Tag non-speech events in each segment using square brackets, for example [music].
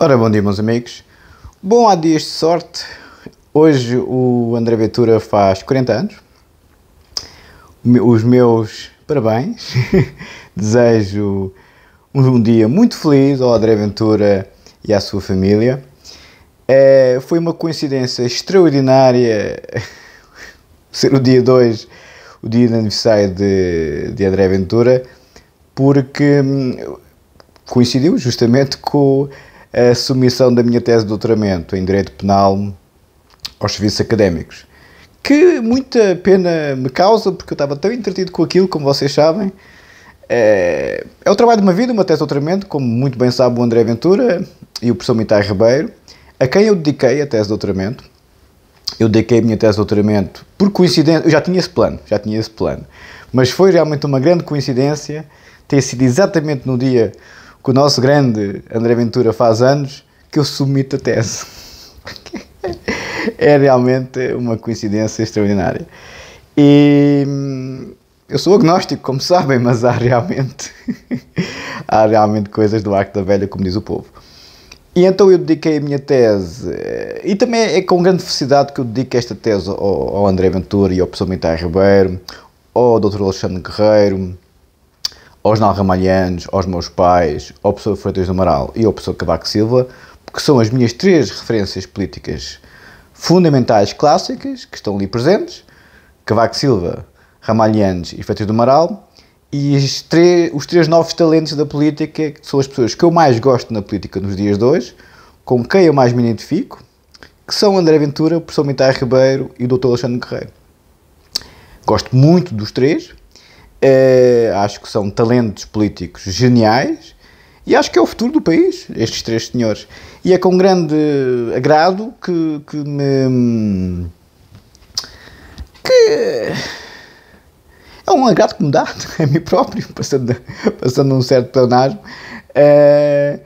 Ora, bom dia, meus amigos. Bom, há dias de sorte. Hoje o André Ventura faz 40 anos. Os meus parabéns. [laughs] Desejo um, dia muito feliz ao André Ventura e à sua família. É, foi uma coincidência extraordinária [laughs] ser o dia 2, o dia de aniversário de, de André Ventura, porque hum, coincidiu justamente com a submissão da minha tese de doutoramento em Direito Penal aos serviços académicos. Que muita pena me causa, porque eu estava tão entretido com aquilo, como vocês sabem. É, é o trabalho de uma vida, uma tese de doutoramento, como muito bem sabe o André Ventura e o professor Mitai Ribeiro, a quem eu dediquei a tese de doutoramento. Eu dediquei a minha tese de doutoramento por coincidência, eu já tinha esse plano, já tinha esse plano, mas foi realmente uma grande coincidência ter sido exatamente no dia que o nosso grande André Ventura faz anos, que eu submito a tese. é realmente uma coincidência extraordinária. E hum, eu sou agnóstico, como sabem, mas há realmente, [laughs] há realmente coisas do Arco da Velha, como diz o povo. E então eu dediquei a minha tese, e também é com grande felicidade que eu dedico esta tese ao, André Ventura e ao professor Mitai Ribeiro, ao Dr. Alexandre Guerreiro, aos Nalramalhanos, aos meus pais, ao professor Freitas do Amaral e ao professor Cavaco Silva, que são as minhas três referências políticas fundamentais clássicas que estão ali presentes, Cavaco Silva, Ramalhianos e Freitas do Amaral, e os três, os três novos talentos da política, que são as pessoas que eu mais gosto na política nos dias de hoje, com quem eu mais me identifico, que são André Ventura, o professor Mitai Ribeiro e o Dr. Alexandre Guerreiro. Gosto muito dos três, é, acho que são talentos políticos geniais e acho que é o futuro do país, estes três senhores. E é com grande agrado que, que me. que. É um agrado que me dá [laughs] é a mim próprio, passando, passando um certo pleonasmo. É,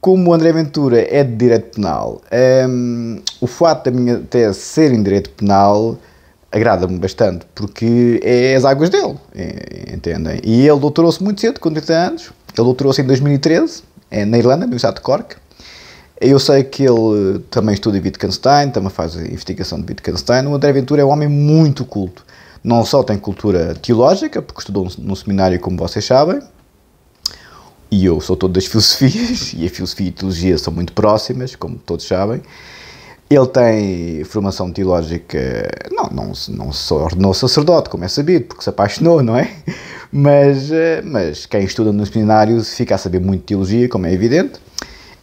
como o André Ventura é de direito penal, o fato da minha tese ser em direito penal agrada-me bastante, porque é as águas dele, é, entendem? E ele doutorou-se muito cedo, com 30 anos, ele doutorou-se em 2013, é, na Irlanda, no Estado de Cork. Eu sei que ele também estuda Wittgenstein, também faz a investigação de Wittgenstein. O André Ventura é um homem muito culto. Não só tem cultura teológica, porque estudou num seminário, como vocês sabem, e eu sou todo das filosofias, [laughs] e a filosofia e a teologia são muito próximas, como todos sabem. Ele tem formação teológica, não, não, não se ordenou sacerdote, como é sabido, porque se apaixonou, não é? Mas, eh, mas quem estuda no seminário fica a saber muito de teologia, como é evidente.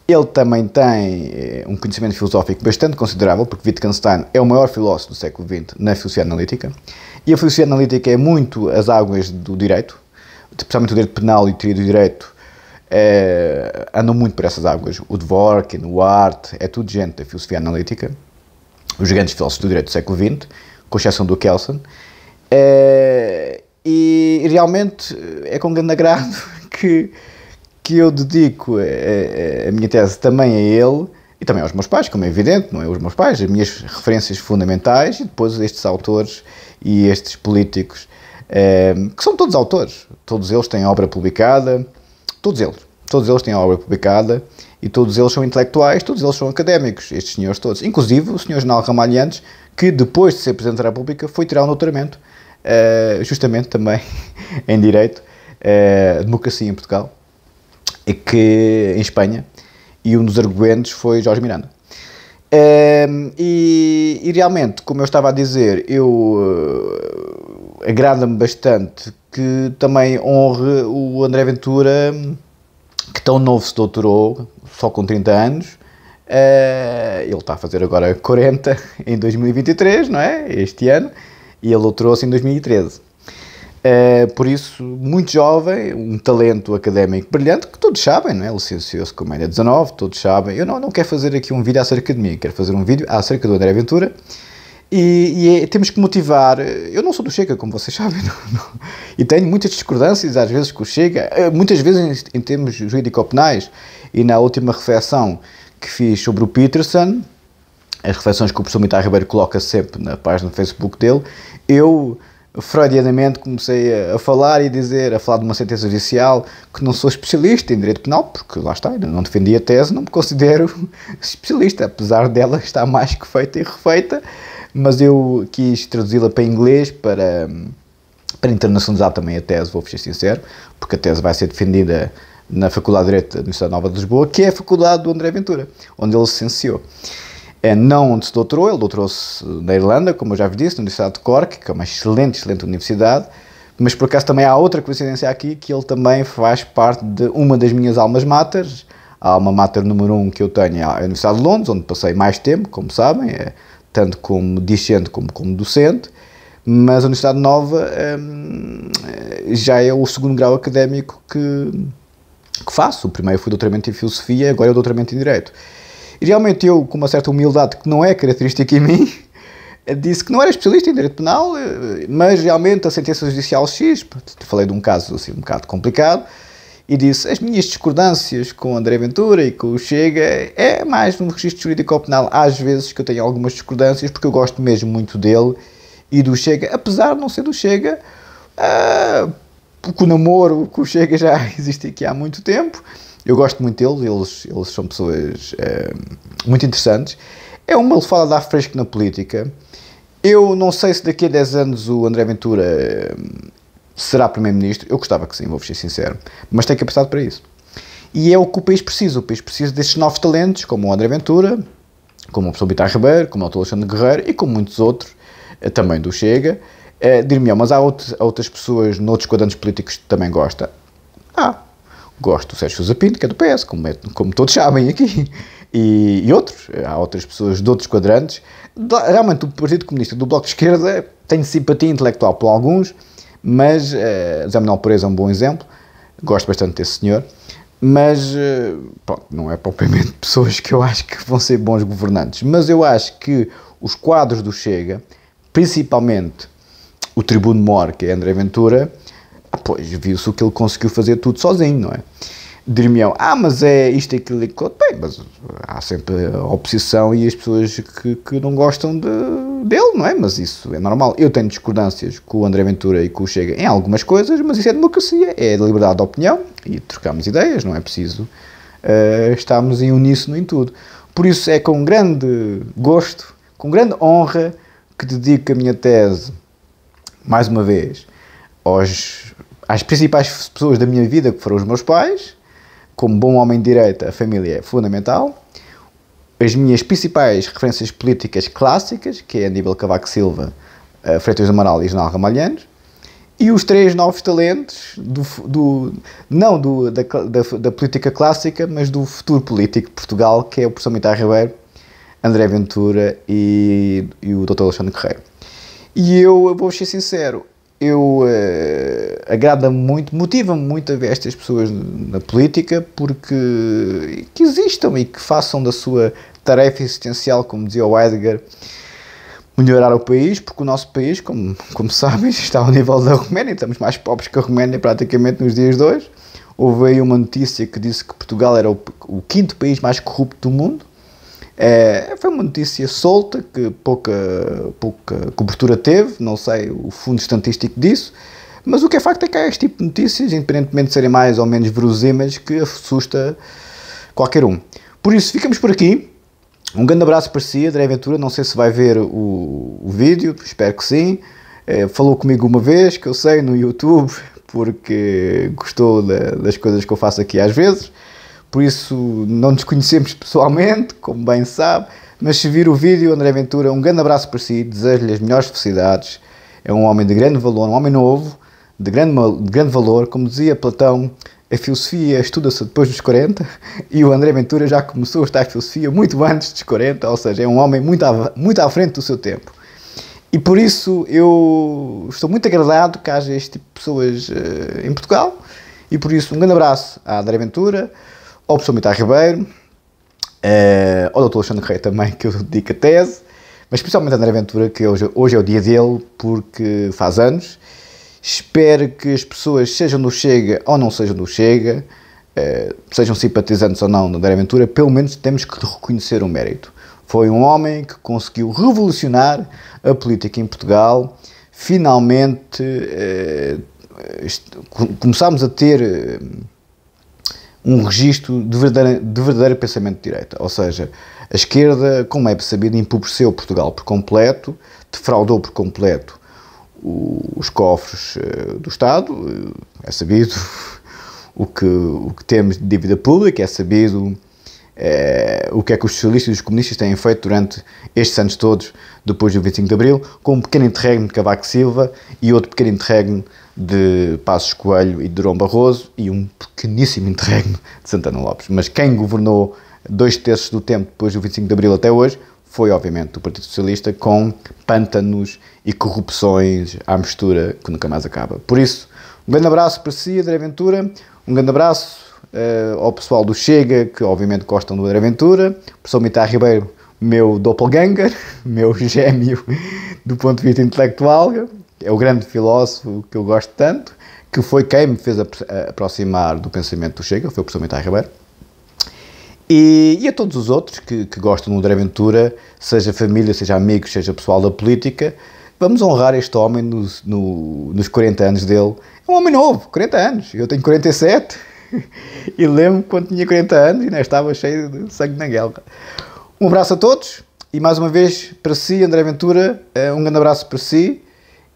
Ele também tem eh, um conhecimento filosófico bastante considerável, porque Wittgenstein é o maior filósofo do século XX na filosofia analítica. E a filosofia analítica é muito as águas do direito, especialmente o direito penal e teoria do direito, é, andam muito por essas águas. O Dworkin, o Art, é tudo gente da filosofia analítica, os grandes filósofos do direito do século XX, com exceção do Kelsen. É, e realmente é com grande agrado [laughs] que, que eu dedico a, é, a, é, é, a minha tese também a ele e também aos meus pais, como é evidente, não é? Os meus pais, as minhas referências fundamentais e depois estes autores e estes políticos, que são todos autores, todos eles têm obra publicada, Todos eles. Todos eles têm a obra publicada e todos eles são intelectuais, todos eles são académicos, estes senhores todos. Inclusive o senhor General Ramalhantes, que depois de ser Presidente da República foi tirar um doutoramento, uh, justamente também [laughs] em Direito, uh, Democracia em Portugal, e que, em Espanha, e um dos argumentos foi Jorge Miranda. Ehm, e, e, realmente, como eu estava a dizer, eu uh, agrada-me bastante que também honre o André Ventura, que tão novo se doutorou, só com 30 anos. Uh, ele está a fazer agora 40 em 2023, não é? Este ano. E ele doutorou-se em 2013. Uh, eh, por isso, muito jovem, um talento académico brilhante, que todos sabem, não é? Licenciou-se com média 19, todos sabem. Eu não, não quero fazer aqui um vídeo acerca de mim, quero fazer um vídeo acerca do André Ventura e, e, é, temos que motivar. Eu não sou do Chega, como vocês [laughs] sabem, não, não. e tenho muitas discordâncias às vezes com o Chega, eh, muitas vezes em, em termos jurídico-penais. E na última reflexão que fiz sobre o Peterson, as reflexões que o professor Mitar Ribeiro coloca sempre na página do Facebook dele, eu freudianamente comecei a, falar e dizer, a falar de uma sentença judicial, que não sou especialista em direito penal, porque lá está, não defendi a tese, não me considero [laughs] especialista, apesar dela estar mais que feita e refeita mas eu quis traduzi-la para inglês, para, para internacionalizar também a tese, vou ser sincero, porque a tese vai ser defendida na Faculdade de Direito da Universidade Nova de Lisboa, que é a faculdade do André Ventura, onde ele se licenciou. É não onde se doutorou, ele doutorou-se na Irlanda, como eu já vos disse, na Universidade de Cork, que é uma excelente, excelente universidade, mas por acaso também há outra coincidência aqui, que ele também faz parte de uma das minhas almas matas a alma matas número um que eu tenho é a Universidade de Londres, onde passei mais tempo, como sabem, é, tanto como discente como como docente, mas a Universidade Nova hum, já é o segundo grau académico que, que faço. O primeiro foi doutoramento em Filosofia, agora é o doutoramento em Direito. E realmente eu, com uma certa humildade que não é característica em mim, [laughs] disse que não era especialista em direito penal, eh, mas realmente a sentença judicial X, falei de um caso assim um bocado complicado, e disse: As minhas discordâncias com André Ventura e com o Chega é mais no registro jurídico penal. Às vezes que eu tenho algumas discordâncias, porque eu gosto mesmo muito dele e do Chega, apesar de não ser do Chega, uh, porque o namoro com o Chega já [laughs] existe aqui há muito tempo. Eu gosto muito dele, eles, eles são pessoas uh, muito interessantes. É uma lefada de ar fresco na política. Eu não sei se daqui a 10 anos o André Ventura será Primeiro-Ministro, eu gostava que sim, vou ser sincero, mas tem capacidade para isso. E é o que o país precisa, o país precisa destes novos talentos, como o André Ventura, como o professor Bitar Ribeiro, como o doutor Alexandre Guerreiro e como muitos outros, eh, também do Chega, é, eh, dir-me, mas há outras pessoas noutros quadrantes políticos que também gosta? Há. Ah, gosto do Sérgio Sousa Pinto, que é do PS, como, é, como todos sabem aqui, e, e, outros. Há outras pessoas de outros quadrantes. Realmente, o Partido Comunista do Bloco de Esquerda tem simpatia intelectual por alguns, mas, uh, Zé Manuel é um bom exemplo, gosto bastante desse senhor, mas, uh, pronto, não é propriamente [laughs] pessoas que eu acho que vão ser bons governantes. Mas eu acho que os quadros do Chega, principalmente o tribuno mor, que é André Ventura, pois viu-se o que ele conseguiu fazer tudo sozinho, não é? diriam, ah, mas é isto, aquilo e aquilo. Bem, mas há sempre a oposição e as pessoas que, que não gostam de, dele, não é? Mas isso é normal. Eu tenho discordâncias com o André Ventura e com o Chega em algumas coisas, mas isso é democracia, é liberdade de opinião e trocamos ideias, não é preciso uh, estarmos em uníssono em tudo. Por isso é com grande gosto, com grande honra, que dedico a minha tese, mais uma vez, aos, às principais pessoas da minha vida, que foram os meus pais como bom homem de direita, a família é fundamental. As minhas principais referências políticas clássicas, que é Aníbal Cavaco Silva, eh, Freitas Amaral e General Ramalhantes. E os três novos talentos, do, do não do, da, da, da, política clássica, mas do futuro político de Portugal, que é o professor Mitar Ribeiro, André Ventura e, e o Dr. Alexandre Correia. E eu, eu vou ser sincero, eu eh, agrada-me muito, motiva-me muito a ver estas pessoas na política porque que existam e que façam da sua tarefa existencial, como dizia o Heidegger, melhorar o país, porque o nosso país, como, como sabem, [laughs] está ao nível da Roménia, estamos mais pobres que a Roménia praticamente nos dias de hoje. Houve aí uma notícia que disse que Portugal era o, o quinto país mais corrupto do mundo, é, foi uma notícia solta que pouca, pouca cobertura teve, não sei o fundo estatístico disso, mas o que é facto é que há este tipo de notícias, independentemente de serem mais ou menos verosímeis, que assusta qualquer um. Por isso, ficamos por aqui. Um grande abraço para si, André Ventura. Não sei se vai ver o, o vídeo, espero que sim. É, falou comigo uma vez, que eu sei, no YouTube, porque gostou da, das coisas que eu faço aqui às vezes. Por isso não nos conhecemos pessoalmente, como bem sabe, mas se vir o vídeo, André Ventura, um grande abraço para si, desejo-lhe as melhores felicidades. É um homem de grande valor, um homem novo, de grande, de grande valor. Como dizia Platão, a filosofia estuda-se depois dos 40 [laughs] e o André Ventura já começou a estudar a filosofia muito [laughs] antes dos 40, ou seja, é um homem muito à, muito à frente do seu tempo. E por isso eu estou muito agradado que haja este tipo de pessoas uh, em Portugal e por isso um grande abraço à André Ventura ao professor Mitar Ribeiro, uh, eh, ao doutor Alexandre Correia também, que eu dedico a tese, mas especialmente a André Ventura, que hoje, hoje é o dia dele, porque faz anos. Espero que as pessoas, sejam do Chega ou não sejam do Chega, uh, sejam simpatizantes ou não da André Ventura, pelo menos temos que reconhecer o mérito. Foi um homem que conseguiu revolucionar a política em Portugal. Finalmente uh, começámos a ter um registro de verdadeiro, de verdadeiro pensamento de direita. Ou seja, a esquerda, como é sabido, empobreceu Portugal por completo, defraudou por completo os cofres eh, do Estado, eh, é sabido [laughs] o que, o que temos de dívida pública, é sabido eh, o que é que os socialistas e os comunistas têm feito durante estes anos todos, depois do 25 de Abril, com um pequeno interregno de Cavaco Silva e outro pequeno interregno de Passos Coelho e de Durão Barroso e um pequeníssimo interregno de Santana Lopes. Mas quem governou dois terços do tempo depois do 25 de Abril até hoje foi, obviamente, o Partido Socialista, com pântanos e corrupções à mistura que nunca mais acaba. Por isso, um grande abraço para si, André Ventura, um grande abraço uh, ao pessoal do Chega, que obviamente gostam do André Ventura, o professor Mitar Ribeiro, meu doppelganger, [laughs] meu gêmeo do ponto de vista intelectual, é o grande filósofo que eu gosto tanto, que foi quem me fez eh, aproximar do pensamento do Chega, foi o professor Mitar Ribeiro. E, e, a todos os outros que, que gostam do André Ventura, seja família, seja amigos, seja pessoal da política, vamos honrar este homem nos, no, nos 40 anos dele. É um homem novo, 40 anos, eu tenho 47 [laughs] e lembro-me quando tinha 40 anos e ainda né, estava cheio de sangue na guerra. Um abraço a todos e mais uma vez para si, André Ventura, eh, um grande abraço para si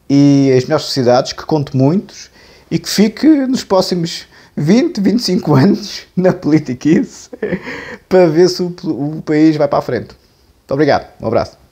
e as melhores sociedades, que conte muitos e que fique nos próximos 20, 25 [laughs] anos na política [laughs] para ver se o, o país vai para a frente. Muito obrigado, um abraço.